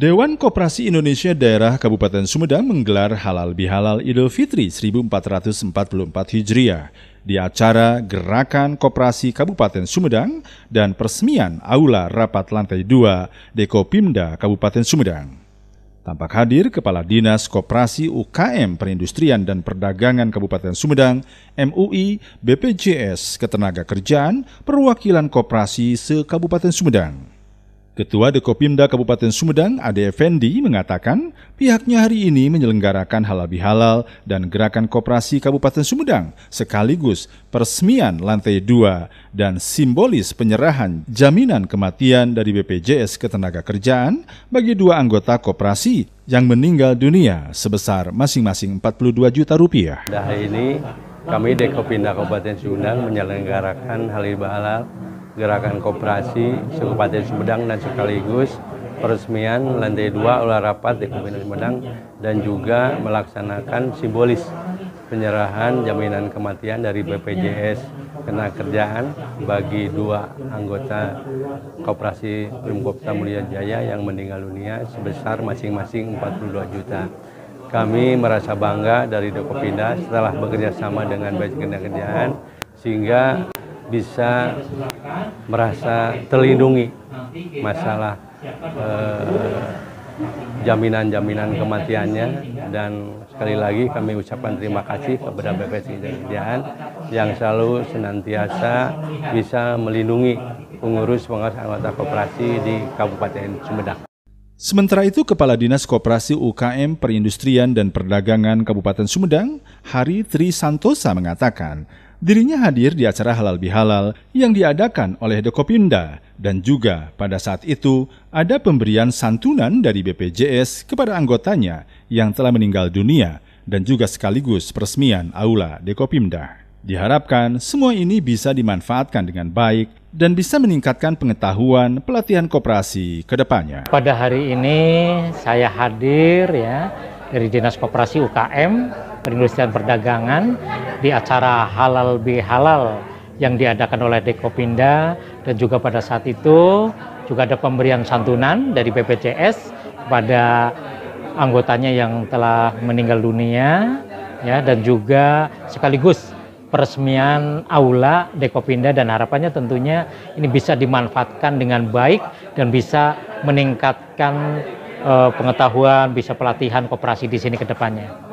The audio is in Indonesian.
Dewan Koperasi Indonesia Daerah Kabupaten Sumedang menggelar halal bihalal Idul Fitri 1444 Hijriah di acara Gerakan Koperasi Kabupaten Sumedang dan peresmian Aula Rapat Lantai 2 Deko Dekopimda Kabupaten Sumedang. Tampak hadir Kepala Dinas Koperasi UKM Perindustrian dan Perdagangan Kabupaten Sumedang, MUI, BPJS Ketenagakerjaan, Perwakilan Koperasi se-Kabupaten Sumedang. Ketua Dekopimda Kabupaten Sumedang, Ade Effendi, mengatakan pihaknya hari ini menyelenggarakan halal bihalal dan gerakan kooperasi Kabupaten Sumedang sekaligus peresmian lantai 2 dan simbolis penyerahan jaminan kematian dari BPJS Ketenagakerjaan bagi dua anggota kooperasi yang meninggal dunia sebesar masing-masing 42 juta rupiah. Dah ini kami Dekopimda Kabupaten Sumedang menyelenggarakan halal bihalal Gerakan Kooperasi Kabupaten Sumedang dan sekaligus peresmian lantai dua olah rapat di Kabupaten Sumedang dan juga melaksanakan simbolis penyerahan jaminan kematian dari BPJS kena kerjaan bagi dua anggota Kooperasi Primkopta Mulia Jaya yang meninggal dunia sebesar masing-masing 42 juta. Kami merasa bangga dari Dokopinda setelah bekerja sama dengan Baik Kerjaan sehingga bisa merasa terlindungi masalah eh, jaminan-jaminan eh, kematiannya dan sekali lagi kami ucapkan terima kasih kepada BPS Kejadian yang selalu senantiasa bisa melindungi pengurus pengurus anggota koperasi di Kabupaten Sumedang. Sementara itu, Kepala Dinas Koperasi UKM Perindustrian dan Perdagangan Kabupaten Sumedang, Hari Tri Santosa mengatakan, Dirinya hadir di acara halal bihalal yang diadakan oleh Dekopinda dan juga pada saat itu ada pemberian santunan dari BPJS kepada anggotanya yang telah meninggal dunia dan juga sekaligus peresmian aula Dekopimda. Diharapkan semua ini bisa dimanfaatkan dengan baik dan bisa meningkatkan pengetahuan pelatihan koperasi ke depannya. Pada hari ini saya hadir ya dari Dinas Koperasi UKM Perindustrian Perdagangan di acara halal bihalal yang diadakan oleh Dekopinda dan juga pada saat itu juga ada pemberian santunan dari BPJS pada anggotanya yang telah meninggal dunia ya dan juga sekaligus peresmian aula Dekopinda dan harapannya tentunya ini bisa dimanfaatkan dengan baik dan bisa meningkatkan eh, pengetahuan, bisa pelatihan koperasi di sini ke depannya.